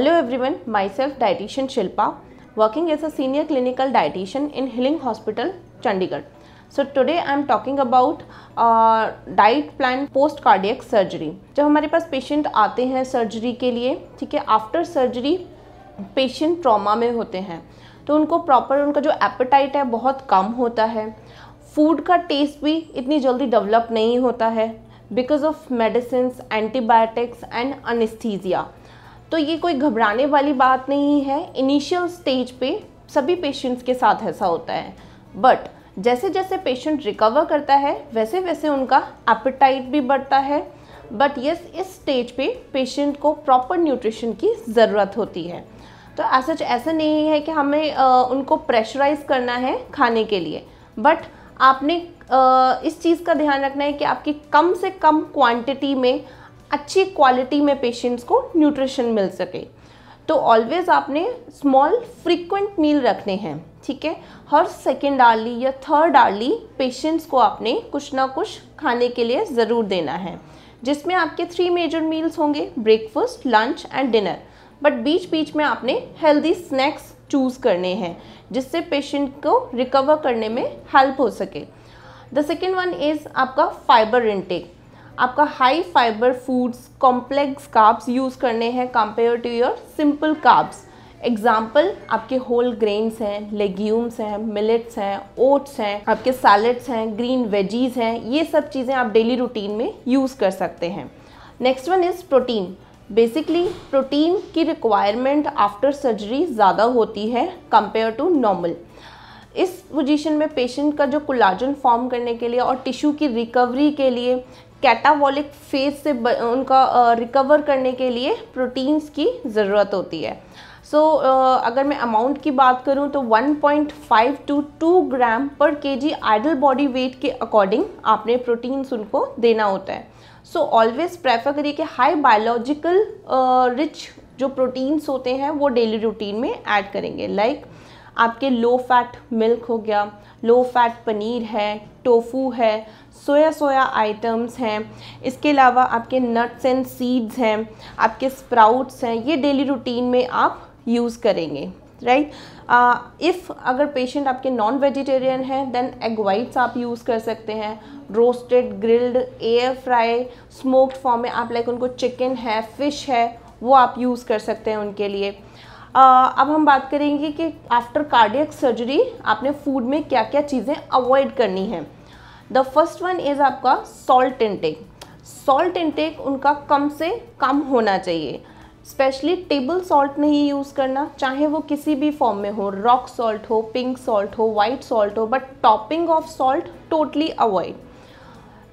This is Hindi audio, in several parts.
hello everyone myself dietitian Shilpa working as a senior clinical dietitian in Healing Hospital Chandigarh so today I am talking about diet plan post cardiac surgery जब हमारे पास पेशेंट आते हैं सर्जरी के लिए ठीक है आफ्टर सर्जरी पेशेंट ट्रॉमा में होते हैं तो उनको प्रॉपर उनका जो एपेटाइट है बहुत कम होता है फूड का टेस्ट भी इतनी जल्दी डेवलप नहीं होता है because of medicine antibiotics and anaesthesia तो ये कोई घबराने वाली बात नहीं है इनिशियल स्टेज पे सभी पेशेंट्स के साथ ऐसा होता है बट जैसे जैसे पेशेंट रिकवर करता है वैसे वैसे उनका एपिटाइट भी बढ़ता है बट यस इस स्टेज पे पेशेंट को प्रॉपर न्यूट्रिशन की ज़रूरत होती है तो ऐसा ऐसा नहीं है कि हमें आ, उनको प्रेशराइज करना है खाने के लिए बट आपने आ, इस चीज़ का ध्यान रखना है कि आपकी कम से कम क्वांटिटी में अच्छी क्वालिटी में पेशेंट्स को न्यूट्रिशन मिल सके तो ऑलवेज आपने स्मॉल फ्रीक्वेंट मील रखने हैं ठीक है हर सेकेंड आर्ली या थर्ड आर्ली पेशेंट्स को आपने कुछ ना कुछ खाने के लिए ज़रूर देना है जिसमें आपके थ्री मेजर मील्स होंगे breakfast lunch and dinner but बीच बीच में आपने हेल्दी स्नैक्स चूज़ करने हैं जिससे पेशेंट को रिकवर करने में हेल्प हो सके द सेकेंड वन इज़ आपका फाइबर इनटेक आपका high fibre foods complex carbs use करने हैं compare to your simple carbs example आपके होल ग्रेन्स हैं लेग्यूम्स हैं मिलेट्स हैं ओट्स हैं आपके सैलड्स हैं ग्रीन वेजीज हैं ये सब चीज़ें आप डेली रूटीन में यूज़ कर सकते हैं next one is protein basically protein की रिक्वायरमेंट आफ्टर सर्जरी ज़्यादा होती है कंपेयर टू नॉर्मल इस पोजीशन में पेशेंट का जो कोलाजन फॉर्म करने के लिए और टिश्यू की रिकवरी के लिए कैटाबॉलिक फेज से उनका रिकवर करने के लिए प्रोटीन्स की ज़रूरत होती है सो so, uh, अगर मैं अमाउंट की बात करूं तो 1.5 टू 2 ग्राम पर केजी आइडल बॉडी वेट के अकॉर्डिंग आपने प्रोटीन्स उनको देना होता है सो ऑलवेज प्रेफर करिए कि हाई बायोलॉजिकल रिच जो प्रोटीन्स होते हैं वो डेली रूटीन में ऐड करेंगे लाइक आपके लो फैट मिल्क हो गया लो फैट पनीर है टोफू है सोया सोया आइटम्स हैं इसके अलावा आपके नट्स एंड सीड्स हैं आपके स्प्राउट्स हैं ये डेली रूटीन में आप यूज़ करेंगे राइट इफ़ uh, अगर पेशेंट आपके नॉन वेजिटेरियन हैं देन एग वाइट्स आप यूज़ कर सकते हैं roasted grilled air fry smoked form में आप लाइक उनको चिकन है फ़िश है वो आप यूज़ कर सकते हैं उनके लिए अब हम बात करेंगे कि आफ्टर कार्डियक सर्जरी आपने फूड में क्या क्या चीज़ें अवॉइड करनी है द फर्स्ट वन इज़ आपका सॉल्ट इनटेक सॉल्ट इनटेक उनका कम से कम होना चाहिए स्पेशली टेबल सॉल्ट नहीं यूज़ करना चाहे वो किसी भी फॉर्म में हो रॉक सॉल्ट हो पिंक सॉल्ट हो वाइट सॉल्ट हो but topping of salt totally avoid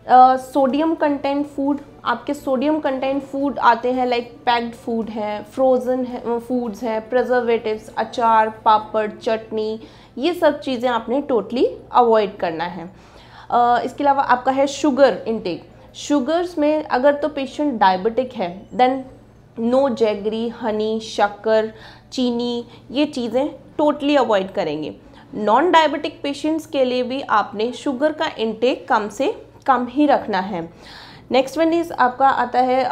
sodium content food आपके सोडियम कंटेंट फूड आते हैं लाइक पैक्ड फूड है फ्रोज़न फूड्स हैं प्रजर्वेटिव अचार पापड़ चटनी ये सब चीज़ें आपने टोटली अवॉइड करना है इसके अलावा आपका है शुगर इनटेक शुगर्स में अगर तो पेशेंट डायबिटिक है देन नो जैगरी हनी शक्कर चीनी ये चीज़ें टोटली अवॉइड करेंगे नॉन डायबिटिक पेशेंट्स के लिए भी आपने शुगर का इनटेक कम से कम ही रखना है नेक्स्ट वन इज़ आपका आता है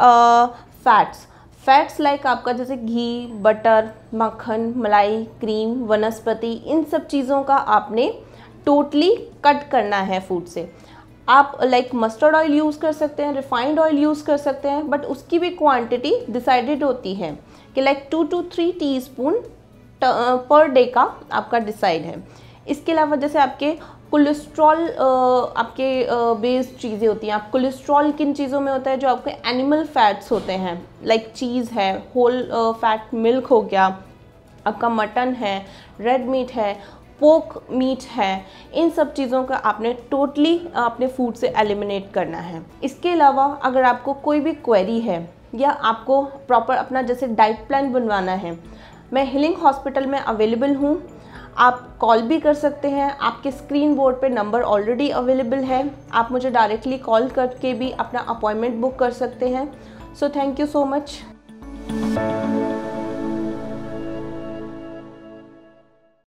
फैट्स फैट्स लाइक आपका जैसे घी बटर मक्खन मलाई क्रीम वनस्पति इन सब चीज़ों का आपने टोटली कट करना है फूड से आप लाइक मस्टर्ड ऑयल यूज़ कर सकते हैं रिफाइंड ऑयल यूज़ कर सकते हैं बट उसकी भी क्वांटिटी डिसाइडेड होती है कि like two two three teaspoon per day का आपका डिसाइड है इसके अलावा जैसे आपके कोलेस्ट्रॉल आपके बेस्ड चीज़ें होती हैं आप कोलेस्ट्रॉल किन चीज़ों में होता है जो आपके एनिमल फैट्स होते हैं लाइक like चीज़ है होल फैट मिल्क हो गया आपका मटन है रेड मीट है पोक मीट है इन सब चीज़ों का आपने टोटली अपने फूड से एलिमिनेट करना है इसके अलावा अगर आपको कोई भी क्वेरी है या आपको प्रॉपर अपना जैसे डाइट प्लान बनवाना है मैं हिलिंग हॉस्पिटल में अवेलेबल हूँ आप कॉल भी कर सकते हैं आपके स्क्रीन बोर्ड पे नंबर ऑलरेडी अवेलेबल है आप मुझे डायरेक्टली कॉल करके भी अपना अपॉइंटमेंट बुक कर सकते हैं so thank you so much